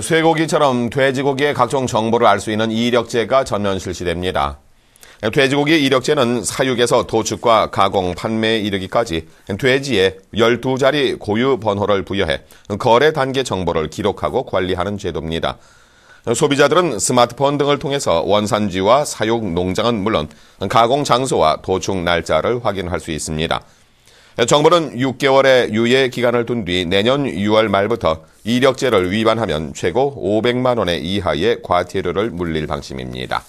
쇠고기처럼 돼지고기의 각종 정보를 알 수 있는 이력제가 전면 실시됩니다. 돼지고기 이력제는 사육에서 도축과 가공, 판매에 이르기까지 돼지의 12자리 고유 번호를 부여해 거래 단계 정보를 기록하고 관리하는 제도입니다. 소비자들은 스마트폰 등을 통해서 원산지와 사육 농장은 물론 가공 장소와 도축 날짜를 확인할 수 있습니다. 정부는 6개월의 유예 기간을 둔 뒤 내년 6월 말부터 이력제를 위반하면 최고 500만 원의 이하의 과태료를 물릴 방침입니다.